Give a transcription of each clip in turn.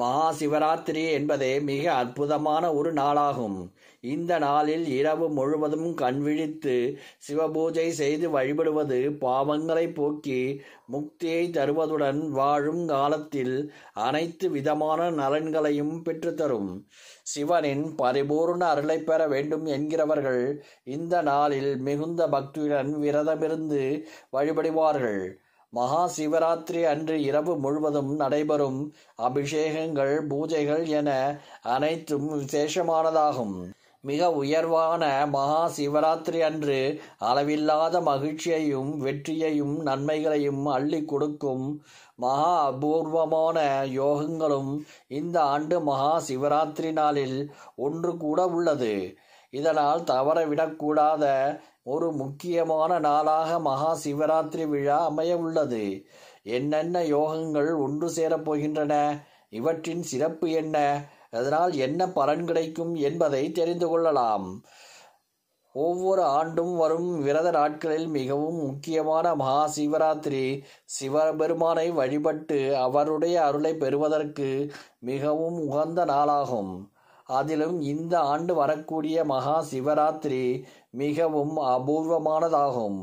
மகா சிவராத்திரி என்பதே மிக அற்புதமான ஒரு நாளாகும் இந்த நாளில் இரவு முழுவதும் கண்விழித்து சிவபூஜை செய்து வழிபடுவது பாவங்களை போக்கி முக்தியை தருவதுடன் வாழும் காலத்தில் அனைத்து விதமான நலன்களையும் பெற்றுத்தரும் சிவனின் பரிபூர்ண அருளை பெற வேண்டும் என்கிறவர்கள் இந்த நாளில் மிகுந்த பக்தியுடன் விரதமிருந்து வழிபடுவார்கள் மகா சிவராத்திரி அன்று இரவு முழுவதும் நடைபெறும் அபிஷேகங்கள் பூஜைகள் என அனைத்தும் விசேஷமானதாகும் மிக உயர்வான மகா சிவராத்திரி அன்று அளவில்லாத மகிழ்ச்சியையும் வெற்றியையும் நன்மைகளையும் அள்ளி கொடுக்கும் மகா அபூர்வமான யோகங்களும் இந்த ஆண்டு மகா சிவராத்திரி நாளில் ஒன்று கூட உள்ளது இதனால் தவறவிடக்கூடாத ஒரு முக்கியமான நாளாக மகா சிவராத்திரி விழா அமைய உள்ளது என்னென்ன யோகங்கள் ஒன்று சேரப்போகின்றன இவற்றின் சிறப்பு என்ன அதனால் என்ன பலன் கிடைக்கும் என்பதை தெரிந்து கொள்ளலாம் ஒவ்வொரு ஆண்டும் வரும் விரத நாட்களில் மிகவும் முக்கியமான மகா சிவராத்திரி சிவபெருமானை வழிபட்டு அவருடைய அருளை பெறுவதற்கு மிகவும் உகந்த நாளாகும் அதிலும் இந்த ஆண்டு வரக்கூடிய மகா சிவராத்திரி மிகவும் அபூர்வமானதாகும்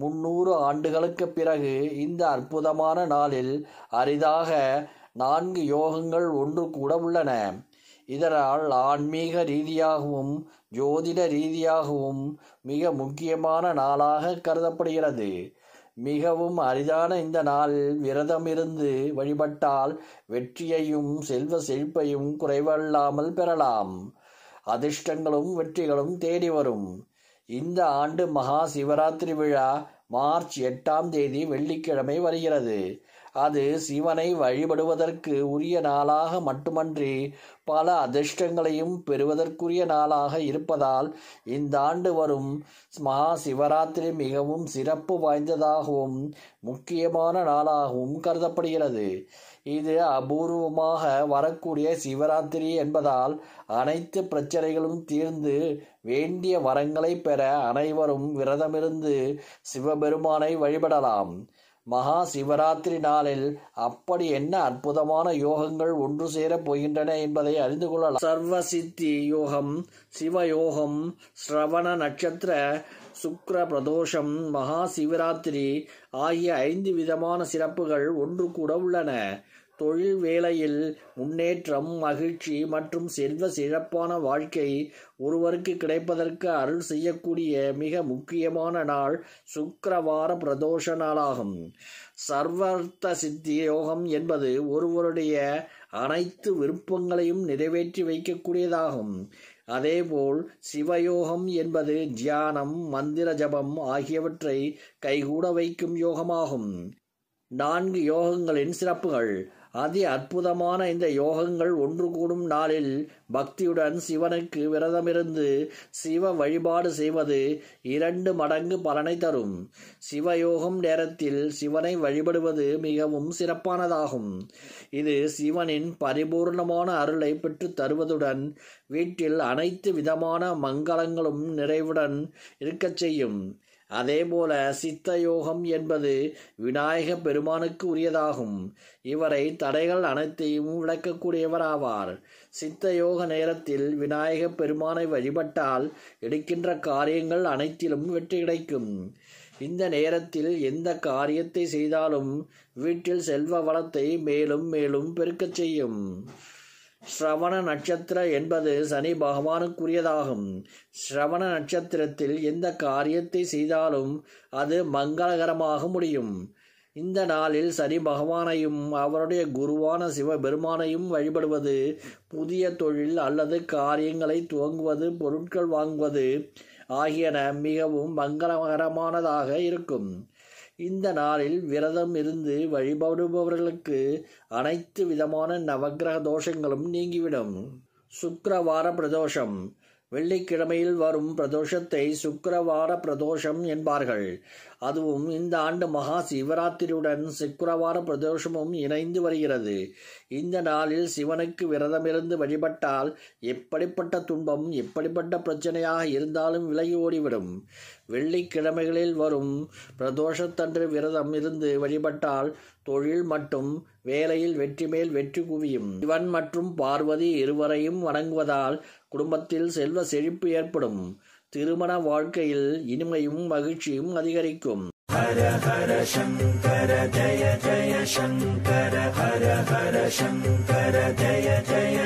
முன்னூறு ஆண்டுகளுக்கு பிறகு இந்த அற்புதமான நாளில் அரிதாக நான்கு யோகங்கள் ஒன்று கூட உள்ளன இதனால் ஆன்மீக ரீதியாகவும் ஜோதிட ரீதியாகவும் மிக முக்கியமான நாளாக கருதப்படுகிறது மிகவும் அரிதான இந்த நாள் விரதமிருந்து வழிபட்டால் வெற்றியையும் செல்வ செழிப்பையும் குறைவல்லாமல் பெறலாம் அதிர்ஷ்டங்களும் வெற்றிகளும் தேடி வரும் இந்த ஆண்டு மகா சிவராத்திரி விழா மார்ச் எட்டாம் தேதி வெள்ளிக்கிழமை வருகிறது அது சிவனை வழிபடுவதற்கு உரிய நாளாக மட்டுமன்றி பல அதிர்ஷ்டங்களையும் பெறுவதற்குரிய நாளாக இருப்பதால் இந்த ஆண்டு வரும் மகா சிவராத்திரி மிகவும் சிறப்பு வாய்ந்ததாகவும் முக்கியமான நாளாகவும் கருதப்படுகிறது இது அபூர்வமாக வரக்கூடிய சிவராத்திரி என்பதால் அனைத்து பிரச்சனைகளும் தீர்ந்து வேண்டிய வரங்களை பெற அனைவரும் விரதமிருந்து சிவபெருமானை வழிபடலாம் மகா சிவராத்திரி நாளில் அப்படி என்ன அற்புதமான யோகங்கள் ஒன்று சேரப் போகின்றன என்பதை அறிந்து கொள்ளலாம் சர்வ சித்தி யோகம் சிவயோகம் ஸ்ரவண நட்சத்திர சுக்ர பிரதோஷம் மகா சிவராத்திரி ஆகிய ஐந்து விதமான சிறப்புகள் ஒன்று கூட உள்ளன தொழில் வேலையில் முன்னேற்றம் மகிழ்ச்சி மற்றும் செல்வ சிறப்பான வாழ்க்கை ஒருவருக்கு கிடைப்பதற்கு அருள் செய்யக்கூடிய மிக முக்கியமான நாள் சுக்கரவார பிரதோஷ நாளாகும் சர்வர்த்த சித்தி யோகம் என்பது ஒருவருடைய அனைத்து விருப்பங்களையும் நிறைவேற்றி வைக்கக்கூடியதாகும் அதேபோல் சிவயோகம் என்பது தியானம் மந்திர ஜபம் ஆகியவற்றை கைகூட வைக்கும் யோகமாகும் நான்கு யோகங்களின் சிறப்புகள் அதி அற்புதமான இந்த யோகங்கள் ஒன்று கூடும் நாளில் பக்தியுடன் சிவனுக்கு விரதமிருந்து சிவ வழிபாடு செய்வது இரண்டு மடங்கு பலனை தரும் சிவயோகம் நேரத்தில் சிவனை வழிபடுவது மிகவும் சிறப்பானதாகும் இது சிவனின் பரிபூர்ணமான அருளை பெற்று தருவதுடன் வீட்டில் அனைத்து விதமான மங்களங்களும் நிறைவுடன் இருக்கச் செய்யும் அதேபோல யோகம் என்பது விநாயக பெருமானுக்கு உரியதாகும் இவரை தடைகள் அனைத்தையும் விளக்கக்கூடியவராவார் யோக நேரத்தில் விநாயக பெருமானை வழிபட்டால் எடுக்கின்ற காரியங்கள் அனைத்திலும் வெற்றி கிடைக்கும் இந்த நேரத்தில் எந்த காரியத்தை செய்தாலும் வீட்டில் செல்வ வளத்தை மேலும் மேலும் பெருக்கச் செய்யும் ஸ்ரவண நட்சத்திர என்பது சனி பகவானுக்குரியதாகும் ஸ்ரவண நட்சத்திரத்தில் எந்த காரியத்தை செய்தாலும் அது மங்களகரமாக முடியும் இந்த நாளில் சனி பகவானையும் அவருடைய குருவான சிவபெருமானையும் வழிபடுவது புதிய தொழில் அல்லது காரியங்களை துவங்குவது பொருட்கள் வாங்குவது ஆகியன மிகவும் மங்களகரமானதாக இருக்கும் இந்த நாளில் விரதம் இருந்து வழிபடுபவர்களுக்கு அனைத்து விதமான நவகிரக தோஷங்களும் நீங்கிவிடும் சுக்கரவார பிரதோஷம் வெள்ளிக்கிழமையில் வரும் பிரதோஷத்தை சுக்கரவார பிரதோஷம் என்பார்கள் அதுவும் இந்த ஆண்டு மகா சிவராத்திரியுடன் சுக்கரவார பிரதோஷமும் இணைந்து வருகிறது இந்த நாளில் சிவனுக்கு விரதமிருந்து வழிபட்டால் எப்படிப்பட்ட துன்பம் எப்படிப்பட்ட பிரச்சனையாக இருந்தாலும் விலகி ஓடிவிடும் வெள்ளிக்கிழமைகளில் வரும் பிரதோஷத்தன்று விரதம் இருந்து வழிபட்டால் தொழில் மட்டும் வேலையில் வெற்றி மேல் வெற்றி குவியும் இவன் மற்றும் பார்வதி இருவரையும் வணங்குவதால் குடும்பத்தில் செல்வ செழிப்பு ஏற்படும் திருமண வாழ்க்கையில் இனிமையும் மகிழ்ச்சியும் அதிகரிக்கும் ஹர ஹர சங்கர ஜய ஜய சங்கர ஹர ஹர சங்கர ஜய ஜய